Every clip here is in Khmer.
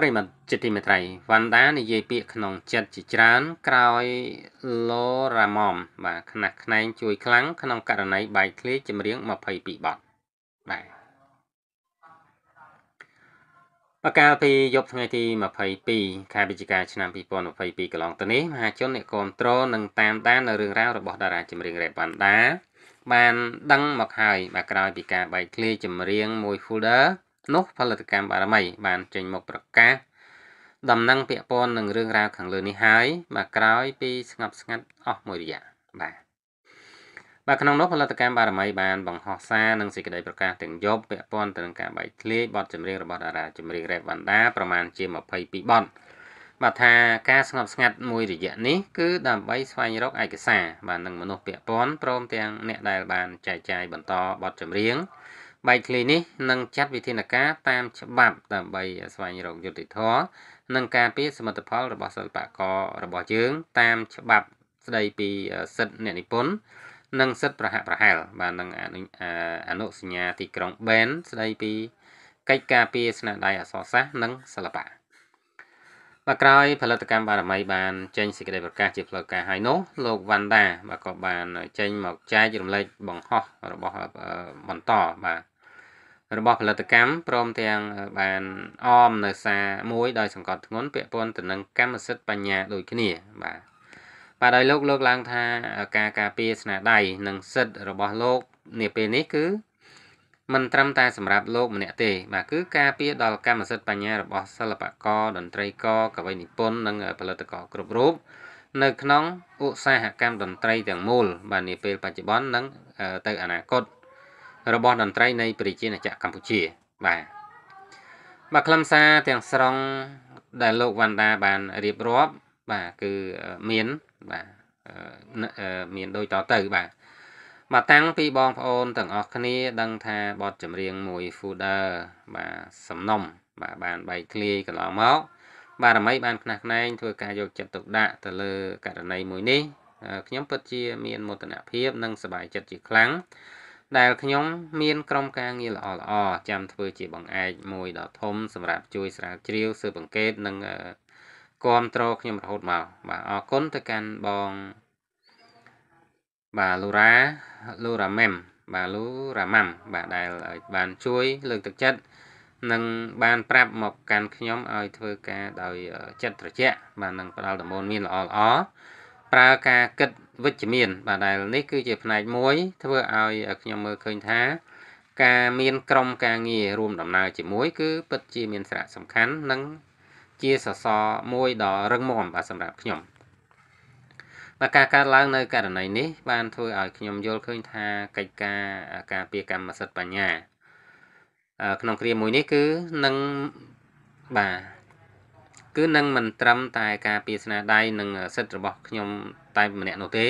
ប្រិមត្តជាទីមេត្រីវ៉ាន់ដានិយាយពាក្យក្នុងចិត្តជាច្រើន ក្រោយឡូរ៉ាម៉មបាទខ្នះខ្នែងជួយ ខ្លាំងក្នុងករណីបែកធ្លាយចម្រៀង22បទបាទបកាលពីយប់ថ្ងៃទី22ខែវិច្ឆិកាឆ្នាំ2022កន្លងទៅនេះមហាជនអ្នកគ្រប់គ្រងនិងតាមដាននៅរឿងរ៉ាវរបស់តារាចម្រៀងរ៉េវ៉ាន់ដាបានដឹងមកហើយបាទក្រោយពីការបែកធ្លាយចម្រៀងមួយ folder នោះផលិតកម្មបារមី បាន ចេញមក ប្រកាសដំណឹង ពាក់ព័ន្ធនឹងរឿងរ៉ាវខាងលើនេះហើយបាទក្រោយពីស្ងប់ស្ងាត់អស់មួយរយៈបាទបាទក្នុងនោះផលិតកម្មបារមីបានបង្ហោះសារនិងសេចក្តីប្រកាសទាំងយប់ពាក់ព័ន្ធទៅនឹងការបែកធ្លាយបទចម្រៀងរបស់តារា ចម្រៀងរ៉េបវ៉ាន់ដាប្រមាណជា22បទបាទថាការស្ងប់ស្ងាត់មួយរយៈនេះគឺដើម្បីស្វែងរកឯកសារបាទនឹងមនុស្សពាក់ព័ន្ធព្រមទាំងអ្នកដែលបានចែកចាយបន្តបទចម្រៀងបែកឃ្លីនេះនឹងចាត់វិធានការតាមច្បាប់ដើម្បីស្វែងរកយុត្តិធម៌និងការពារសមិទ្ធផលរបស់សិល្បកររបស់យើងតាមច្បាប់ស្ដីពីសិទ្ធិអ្នកនិពន្ធនិងសិទ្ធិប្រហាក់ប្រហែល បាទនឹងអនុសញ្ញាទីក្រុងបែនស្ដីពីកិច្ចការពារស្នាដៃអក្សរសាស្ត្រនិងសិល្បៈបាទក្រោយផលិតកម្មបារមីបានចេញសេចក្តីប្រកាសជាផ្លូវការហើយនោះលោកវ៉ាន់ដាបាទក៏បាន ចេញមកចែករំលែកបង្ហោះរបស់បន្តបាទរបស់ផលិតកម្មព្រមទាំងបានអមនៅសារមួយ ដោយសង្កត់ធ្ងន់ពាក់ព័ន្ធទៅនឹងកម្មសិទ្ធិបញ្ញាដូចគ្នាបាទបាទដោយលោកលើកឡើងថាការការពារស្នាដៃនិងសិទ្ធិរបស់លោកនាពេលនេះគឺមិនត្រឹមតែ សម្រាប់លោកម្នាក់ទេបាទគឺការពារដល់កម្មសិទ្ធិបញ្ញារបស់សិល្បករតន្ត្រីករកវីនិពន្ធនិងផលិតករគ្រប់រូបនៅក្នុងឧស្សាហកម្មតន្ត្រីទាំងមូលបាទនាពេលបច្ចុប្បន្ននិង ទៅអនាគត។របស់តន្ត្រីនៃប្រជាជាតិកម្ពុជា បាទបាទខ្លឹមសារទាំងស្រុងដែលលោកវ៉ាន់ដាបានរៀបរាប់ បាទគឺមានបាទមានដូចតទៅបាទបាទតាំងពីបងប្អូនទាំងអស់គ្នាដឹងថាបទចម្រៀងមួយ folder បាទសំណុំបាទបានបែកធ្លាយកន្លងមកបាទរមីបានខ្នះខ្នែងធ្វើការយកចិត្តទុកដាក់ទៅលើករណីមួយនេះខ្ញុំពិតជា មានមោទនភាពនិងសប្បាយចិត្តជាខ្លាំងដែលខ្ញុំមានក្រុមការងារល្អល្អចាំធ្វើជាបង្អែកមួយដ៏ធំសម្រាប់ជួយ ស្រាវជ្រាវស៊ើបអង្កេតនិងគ្រប់គ្រងខ្ញុំរហូតមកបាទអរគុណទៅកាន់បងបាទលូរ៉ាលូរ៉ាមែមបាទលូរ៉ាម៉ាំបាទដែលបានជួយ លើកទឹកចិត្តនឹងបាន ប្រាប់ មកកាន់ខ្ញុំឲ្យធ្វើការដោយចិត្តត្រជាក់បាទនឹងផ្ដល់ដំណូនមានល្អល្អប្រើការគិតវិជ្ជមានបាទដែលនេះគឺជាផ្នែកមួយ ធ្វើឲ្យខ្ញុំមើលឃើញថា ការមាន ក្រុមការងាររួមដំណើរជាមួយ គឺពិតជាមានសារៈសំខាន់និង ជាសសរមួយដ៏រឹងមាំបាទសម្រាប់ខ្ញុំបាទការកើតឡើងនៅ ករណីនេះ បានធ្វើឲ្យខ្ញុំយល់ឃើញថាកិច្ចការការពារកម្មសិទ្ធិបញ្ញា ក្នុងគ្រាមួយនេះគឺនឹងបាទគឺនឹងមិនត្រឹមតែ ការពារស្នាដៃនិង សិទ្ធិរបស់ខ្ញុំតែម្នាក់នោះទេ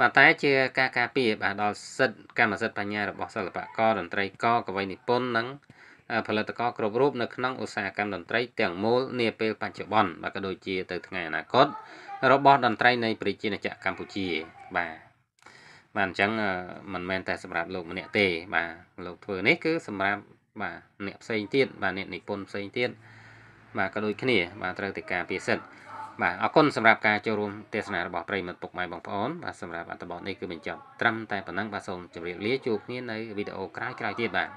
បាទតែ ជាការការពារបាទដល់សិទ្ធិកម្មសិទ្ធិបញ្ញារបស់សិល្បករតន្ត្រីករកវីនិពន្ធនិងផលិតករគ្រប់រូបនៅក្នុងឧស្សាហកម្មតន្ត្រីទាំងមូលនាពេលបច្ចុប្បន្នបាទក៏ដូចជាទៅថ្ងៃអនាគតរបស់តន្ត្រី នៃប្រជាណាចក្រកម្ពុជាបាទបាទអញ្ចឹងមិនមែនតែសម្រាប់លោកម្នាក់ទេ បាទលោកធ្វើនេះគឺសម្រាប់បាទអ្នកផ្សេងទៀតបាទអ្នកនិពន្ធផ្សេងទៀតបាទក៏ដូចគ្នាបាទត្រូវតែការពារសិទ្ធិបាទអរគុណសម្រាប់ការចូលរួមទេសនារបស់ប្រិយមិត្តពុកម៉ែបងប្អូនបាទសម្រាប់អត្ថបទនេះគឺបញ្ចប់ត្រឹមតែប៉ុណ្ណឹងបាទសូមជម្រាបលាជួបគ្នានៅវីដេអូក្រោយៗទៀតបាទ